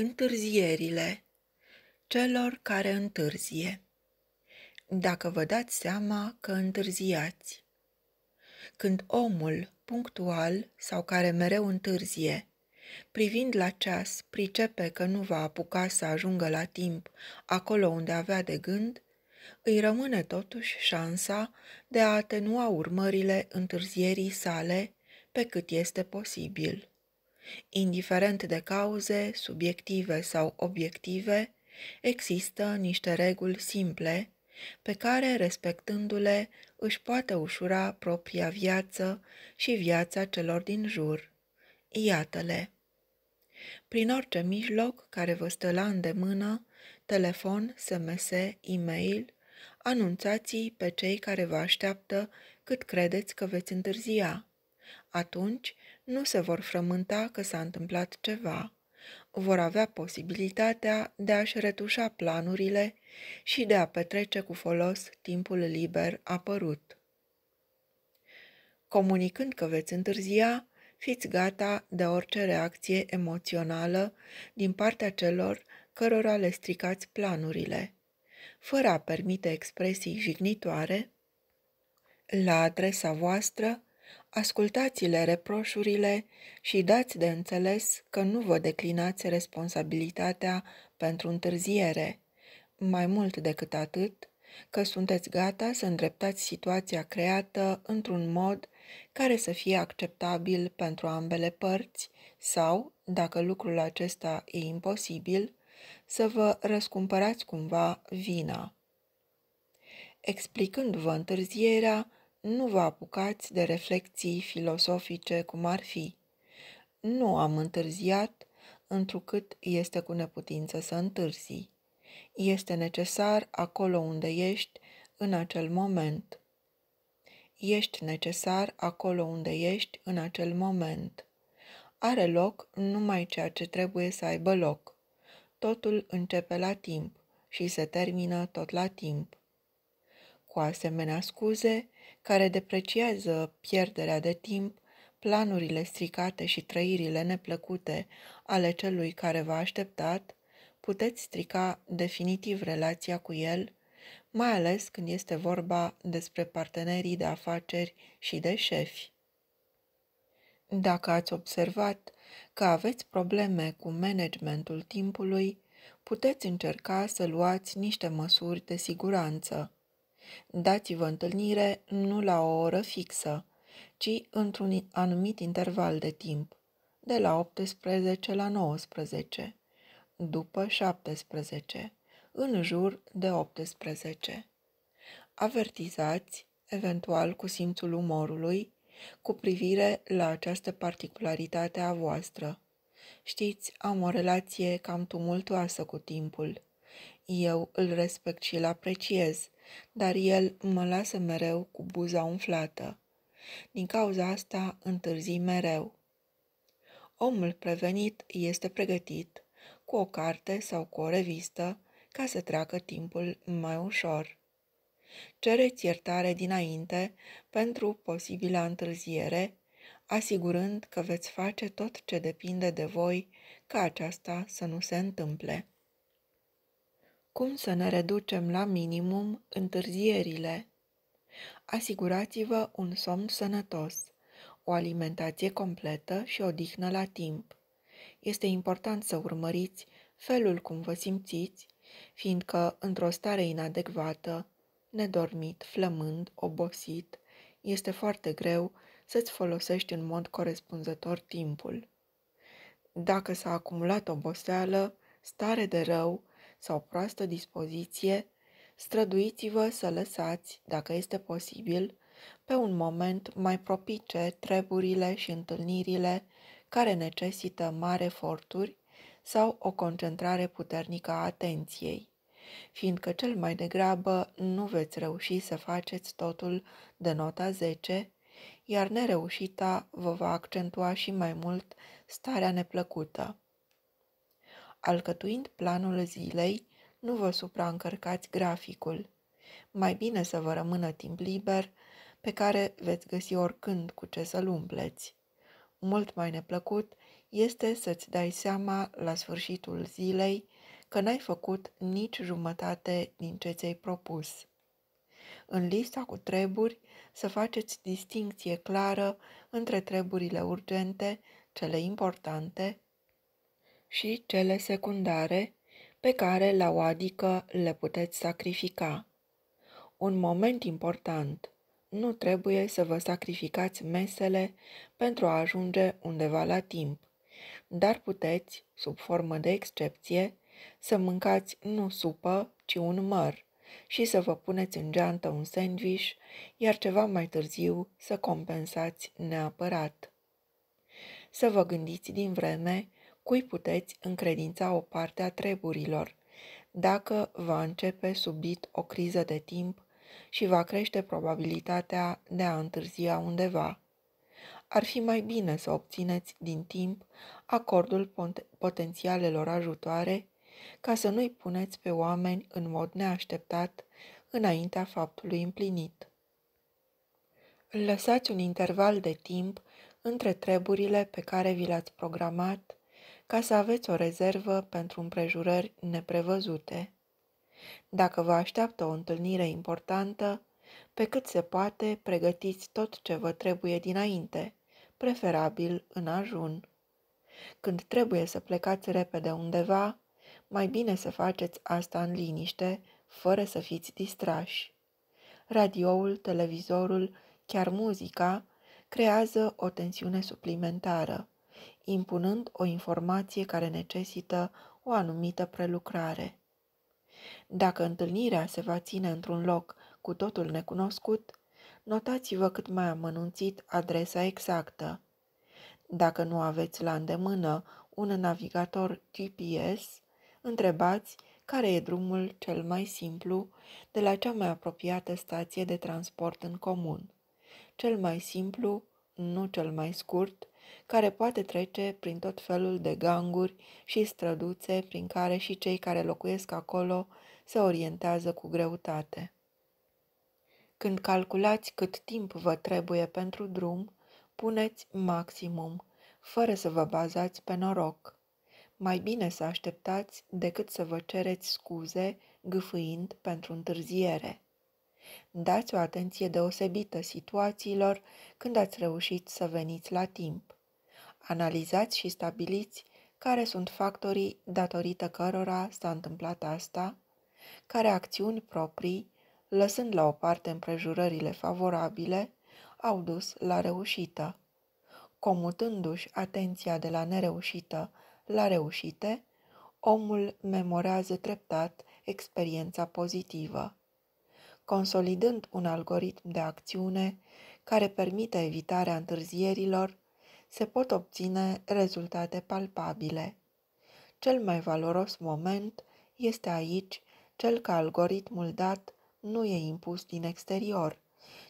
Întârzierile celor care întârzie. Dacă vă dați seama că întârziați. Când omul punctual sau care mereu întârzie, privind la ceas, pricepe că nu va apuca să ajungă la timp acolo unde avea de gând, îi rămâne totuși șansa de a atenua urmările întârzierii sale pe cât este posibil. Indiferent de cauze, subiective sau obiective, există niște reguli simple pe care, respectându-le, își poate ușura propria viață și viața celor din jur. Iată-le! Prin orice mijloc care vă stă la îndemână, telefon, SMS, e-mail, anunțați pe cei care vă așteaptă cât credeți că veți întârzia. Atunci nu se vor frământa că s-a întâmplat ceva. Vor avea posibilitatea de a-și retușa planurile și de a petrece cu folos timpul liber apărut. Comunicând că veți întârzia, fiți gata de orice reacție emoțională din partea celor cărora le stricați planurile. Fără a permite expresii jignitoare, la adresa voastră ascultați-le reproșurile și dați de înțeles că nu vă declinați responsabilitatea pentru întârziere. Mai mult decât atât, că sunteți gata să îndreptați situația creată într-un mod care să fie acceptabil pentru ambele părți sau, dacă lucrul acesta e imposibil, să vă răscumpărați cumva vina. Explicându-vă întârzierea, nu vă apucați de reflexii filosofice cum ar fi. Nu am întârziat, întrucât este cu neputință să întârzi. Este necesar acolo unde ești, în acel moment. Ești necesar acolo unde ești, în acel moment. Are loc numai ceea ce trebuie să aibă loc. Totul începe la timp și se termină tot la timp. Cu asemenea scuze, care depreciază pierderea de timp, planurile stricate și trăirile neplăcute ale celui care v-a așteptat, puteți strica definitiv relația cu el, mai ales când este vorba despre partenerii de afaceri și de șefi. Dacă ați observat că aveți probleme cu managementul timpului, puteți încerca să luați niște măsuri de siguranță. Dați-vă întâlnire nu la o oră fixă, ci într-un anumit interval de timp, de la 18 la 19, după 17, în jur de 18. Avertizați, eventual cu simțul umorului, cu privire la această particularitate a voastră. Știți, am o relație cam tumultoasă cu timpul. Eu îl respect și îl apreciez, dar el mă lasă mereu cu buza umflată. Din cauza asta întârzi mereu. Omul prevenit este pregătit cu o carte sau cu o revistă ca să treacă timpul mai ușor. Cereți iertare dinainte pentru posibila întârziere, asigurând că veți face tot ce depinde de voi ca aceasta să nu se întâmple. Cum să ne reducem la minimum întârzierile? Asigurați-vă un somn sănătos, o alimentație completă și o dihnă la timp. Este important să urmăriți felul cum vă simțiți, fiindcă, într-o stare inadecvată, nedormit, flămând, obosit, este foarte greu să-ți folosești în mod corespunzător timpul. Dacă s-a acumulat oboseală, stare de rău, sau proastă dispoziție, străduiți-vă să lăsați, dacă este posibil, pe un moment mai propice treburile și întâlnirile care necesită mari eforturi sau o concentrare puternică a atenției, fiindcă cel mai degrabă nu veți reuși să faceți totul de nota 10, iar nereușita vă va accentua și mai mult starea neplăcută. Alcătuind planul zilei, nu vă supraîncărcați graficul. Mai bine să vă rămână timp liber, pe care veți găsi oricând cu ce să-l umpleți. Mult mai neplăcut este să-ți dai seama la sfârșitul zilei că n-ai făcut nici jumătate din ce ți-ai propus. În lista cu treburi să faceți distinție clară între treburile urgente, cele importante și cele secundare pe care la o adică le puteți sacrifica. Un moment important. Nu trebuie să vă sacrificați mesele pentru a ajunge undeva la timp, dar puteți, sub formă de excepție, să mâncați nu supă, ci un măr și să vă puneți în geantă un sandwich, iar ceva mai târziu să compensați neapărat. Să vă gândiți din vreme cui puteți încredința o parte a treburilor, dacă va începe subit o criză de timp și va crește probabilitatea de a întârzia undeva. Ar fi mai bine să obțineți din timp acordul potențialelor ajutoare ca să nu-i puneți pe oameni în mod neașteptat înaintea faptului împlinit. Lăsați un interval de timp între treburile pe care vi le-ați programat ca să aveți o rezervă pentru împrejurări neprevăzute. Dacă vă așteaptă o întâlnire importantă, pe cât se poate, pregătiți tot ce vă trebuie dinainte, preferabil în ajun. Când trebuie să plecați repede undeva, mai bine să faceți asta în liniște, fără să fiți distrași. Radioul, televizorul, chiar muzica, creează o tensiune suplimentară impunând o informație care necesită o anumită prelucrare. Dacă întâlnirea se va ține într-un loc cu totul necunoscut, notați-vă cât mai amănunțit adresa exactă. Dacă nu aveți la îndemână un navigator GPS, întrebați care e drumul cel mai simplu de la cea mai apropiată stație de transport în comun. Cel mai simplu, nu cel mai scurt, care poate trece prin tot felul de ganguri și străduțe prin care și cei care locuiesc acolo se orientează cu greutate. Când calculați cât timp vă trebuie pentru drum, puneți maximum, fără să vă bazați pe noroc. Mai bine să așteptați decât să vă cereți scuze gâfâind pentru întârziere. Dați o atenție deosebită situațiilor când ați reușit să veniți la timp. Analizați și stabiliți care sunt factorii datorită cărora s-a întâmplat asta, care acțiuni proprii, lăsând la o parte împrejurările favorabile, au dus la reușită. Comutându-și atenția de la nereușită la reușite, omul memorează treptat experiența pozitivă. Consolidând un algoritm de acțiune care permite evitarea întârzierilor, se pot obține rezultate palpabile. Cel mai valoros moment este aici cel că algoritmul dat nu e impus din exterior,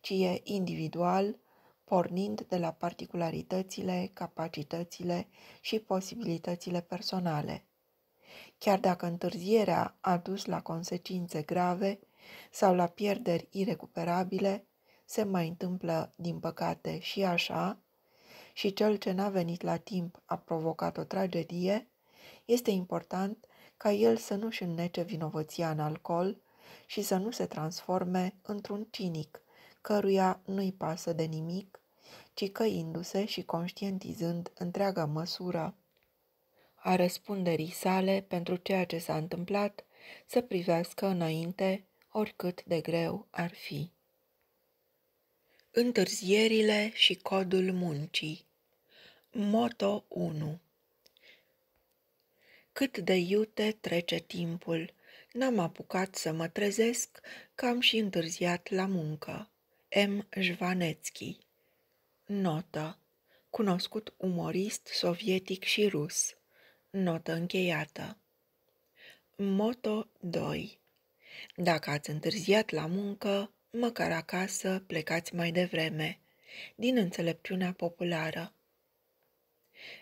ci e individual, pornind de la particularitățile, capacitățile și posibilitățile personale. Chiar dacă întârzierea a dus la consecințe grave sau la pierderi irecuperabile, se mai întâmplă, din păcate, și așa, și cel ce n-a venit la timp a provocat o tragedie, este important ca el să nu-și înnece vinovăția în alcool și să nu se transforme într-un cinic căruia nu-i pasă de nimic, ci căindu-se și conștientizând întreaga măsură a răspunderii sale pentru ceea ce s-a întâmplat, să privească înainte, oricât de greu ar fi. Întârzierile și codul muncii Moto 1 Cât de iute trece timpul, n-am apucat să mă trezesc că am și întârziat la muncă. M. Jvanețchi Notă Cunoscut umorist sovietic și rus Notă încheiată Moto 2 Dacă ați întârziat la muncă, măcar acasă plecați mai devreme, din înțelepciunea populară.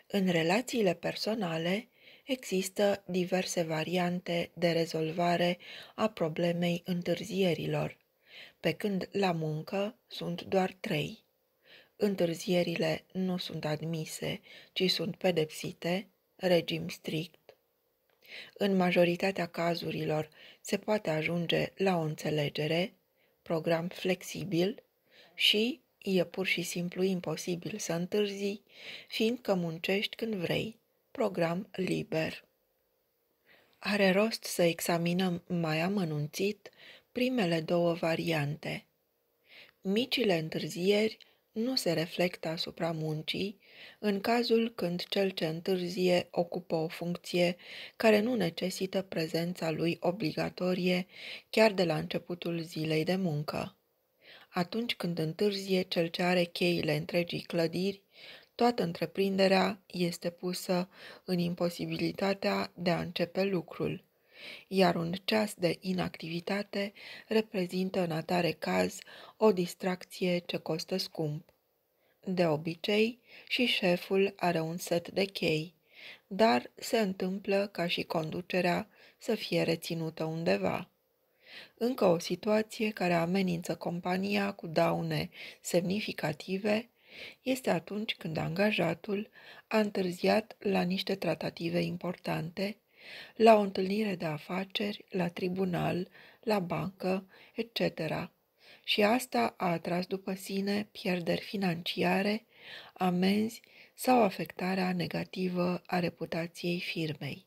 În relațiile personale există diverse variante de rezolvare a problemei întârzierilor, pe când la muncă sunt doar trei. Întârzierile nu sunt admise, ci sunt pedepsite, regim strict. În majoritatea cazurilor se poate ajunge la o înțelegere program flexibil și e pur și simplu imposibil să întârzi, fiindcă muncești când vrei, program liber. Are rost să examinăm mai amănunțit primele două variante. Micile întârzieri nu se reflectă asupra muncii în cazul când cel ce întârzie ocupă o funcție care nu necesită prezența lui obligatorie chiar de la începutul zilei de muncă. Atunci când întârzie cel ce are cheile întregii clădiri, toată întreprinderea este pusă în imposibilitatea de a începe lucrul iar un ceas de inactivitate reprezintă în atare caz o distracție ce costă scump. De obicei, și șeful are un set de chei, dar se întâmplă ca și conducerea să fie reținută undeva. Încă o situație care amenință compania cu daune semnificative este atunci când angajatul a întârziat la niște tratative importante la o întâlnire de afaceri, la tribunal, la bancă, etc. Și asta a atras după sine pierderi financiare, amenzi sau afectarea negativă a reputației firmei.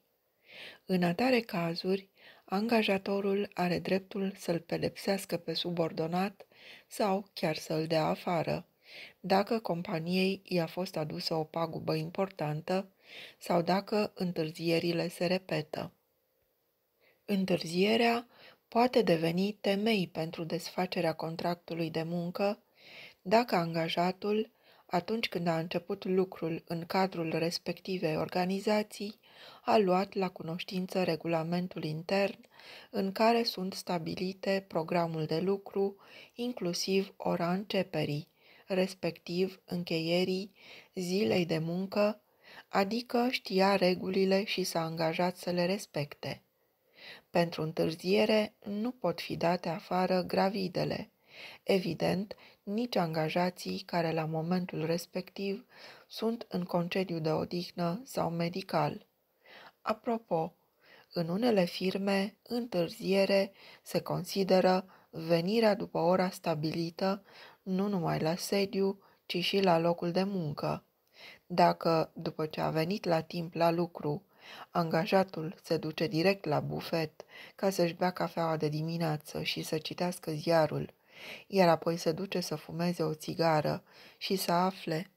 În atare cazuri, angajatorul are dreptul să-l pedepsească pe subordonat sau chiar să-l dea afară, dacă companiei i-a fost adusă o pagubă importantă sau dacă întârzierile se repetă. Întârzierea poate deveni temei pentru desfacerea contractului de muncă dacă angajatul, atunci când a început lucrul în cadrul respectivei organizații, a luat la cunoștință regulamentul intern în care sunt stabilite programul de lucru, inclusiv ora începerii, respectiv încheierii zilei de muncă adică știa regulile și s-a angajat să le respecte. Pentru întârziere nu pot fi date afară gravidele. Evident, nici angajații care la momentul respectiv sunt în concediu de odihnă sau medical. Apropo, în unele firme, întârziere se consideră venirea după ora stabilită, nu numai la sediu, ci și la locul de muncă. Dacă, după ce a venit la timp la lucru, angajatul se duce direct la bufet ca să-și bea cafeaua de dimineață și să citească ziarul, iar apoi se duce să fumeze o țigară și să afle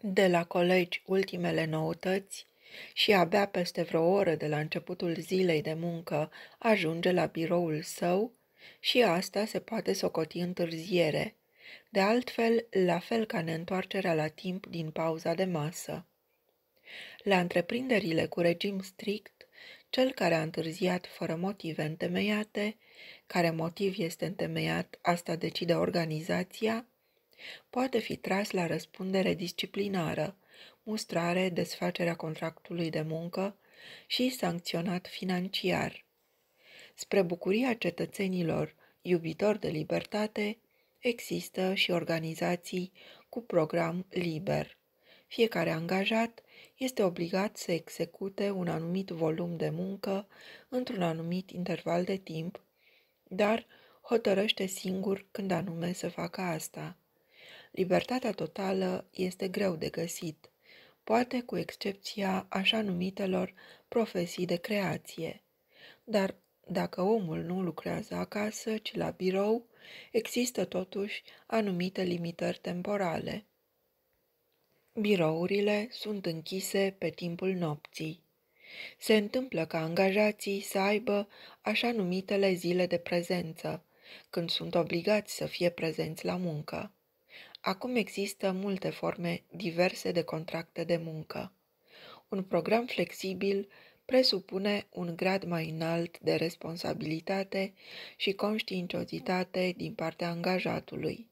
de la colegi ultimele noutăți și abia peste vreo oră de la începutul zilei de muncă ajunge la biroul său și asta se poate socoti întârziere, de altfel la fel ca neîntoarcerea la timp din pauza de masă. La întreprinderile cu regim strict, cel care a întârziat fără motive întemeiate, care motiv este întemeiat, asta decide organizația, poate fi tras la răspundere disciplinară, mustrare, desfacerea contractului de muncă și sancționat financiar. Spre bucuria cetățenilor iubitori de libertate, Există și organizații cu program liber. Fiecare angajat este obligat să execute un anumit volum de muncă într-un anumit interval de timp, dar hotărăște singur când anume să facă asta. Libertatea totală este greu de găsit, poate cu excepția așa numitelor profesii de creație, dar dacă omul nu lucrează acasă, ci la birou, există totuși anumite limitări temporale. Birourile sunt închise pe timpul nopții. Se întâmplă ca angajații să aibă așa numitele zile de prezență, când sunt obligați să fie prezenți la muncă. Acum există multe forme diverse de contracte de muncă. Un program flexibil presupune un grad mai înalt de responsabilitate și conștiinciozitate din partea angajatului.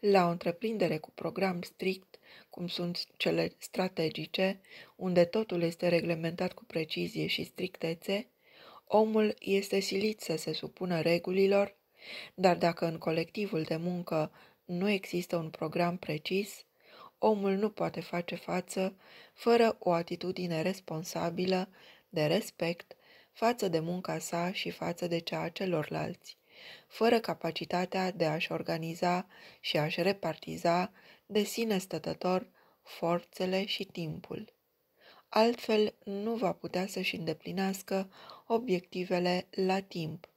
La o întreprindere cu program strict, cum sunt cele strategice, unde totul este reglementat cu precizie și strictețe, omul este silit să se supună regulilor, dar dacă în colectivul de muncă nu există un program precis, omul nu poate face față fără o atitudine responsabilă, de respect, față de munca sa și față de cea a celorlalți, fără capacitatea de a-și organiza și a-și repartiza de sine stătător forțele și timpul. Altfel, nu va putea să-și îndeplinească obiectivele la timp,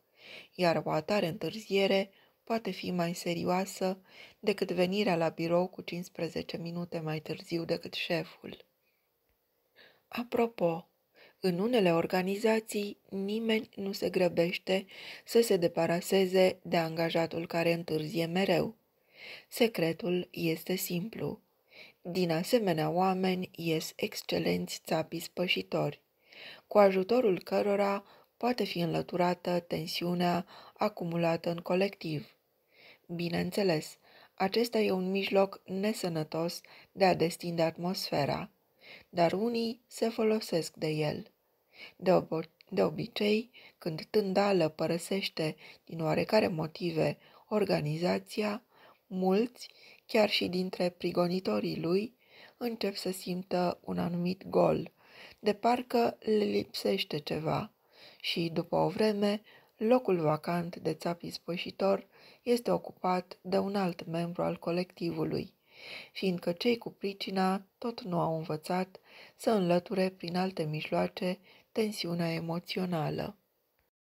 iar o atare întârziere poate fi mai serioasă decât venirea la birou cu 15 minute mai târziu decât șeful. Apropo, în unele organizații, nimeni nu se grăbește să se deparaseze de angajatul care întârzie mereu. Secretul este simplu. Din asemenea oameni ies excelenți țapii spășitori, cu ajutorul cărora poate fi înlăturată tensiunea acumulată în colectiv. Bineînțeles, acesta e un mijloc nesănătos de a destinde atmosfera, dar unii se folosesc de el. De, ob- de obicei, când tândală părăsește din oarecare motive organizația, mulți, chiar și dintre prigonitorii lui, încep să simtă un anumit gol, de parcă le lipsește ceva și, după o vreme, locul vacant de țapi spășitor este ocupat de un alt membru al colectivului, fiindcă cei cu pricina tot nu au învățat să înlăture prin alte mijloace tensiunea emoțională.